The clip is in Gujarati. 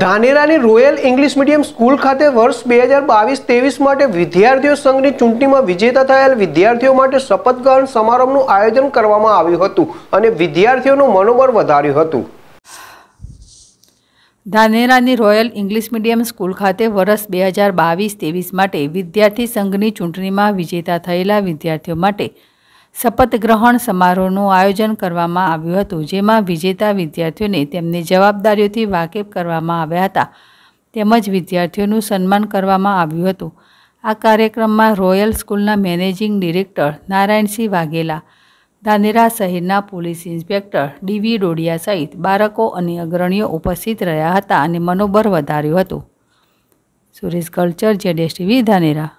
ધાનેરાની રોયલ ઇંગ્લિશ મીડિયમ સ્કૂલ ખાતે વર્ષ બે હજાર બાવીસ ત્રેવીસ માટે વિદ્યાર્થીઓ સંઘની ચૂંટણીમાં વિજેતા થયેલ વિદ્યાર્થીઓ માટે શપથ ગ્રહણ સમારંભનું આયોજન કરવામાં આવ્યું હતું અને વિદ્યાર્થીઓનું મનોબળ વધાર્યું હતું ધાનેરાની રોયલ ઇંગ્લિશ મીડિયમ સ્કૂલ ખાતે વર્ષ બે હજાર બાવીસ ત્રેવીસ માટે વિદ્યાર્થી સંઘની ચૂંટણીમાં વિજેતા થયેલા વિદ્યાર્થીઓ માટે શપથ ગ્રહણ સમારોહનું આયોજન કરવામાં આવ્યું હતું જેમાં વિજેતા વિદ્યાર્થીઓને તેમની જવાબદારીઓથી વાકેફ કરવામાં આવ્યા હતા તેમજ વિદ્યાર્થીઓનું સન્માન કરવામાં આવ્યું હતું આ કાર્યક્રમમાં રોયલ સ્કૂલના મેનેજિંગ ડિરેક્ટર નારાયણસિંહ વાઘેલા ધાનેરા શહેરના પોલીસ ઇન્સ્પેક્ટર ડીવી ડોડિયા સહિત બાળકો અને અગ્રણીઓ ઉપસ્થિત રહ્યા હતા અને મનોબળ વધાર્યું હતું સુરેશ કલ્ચર જેડેશ ટીવી ધાનેરા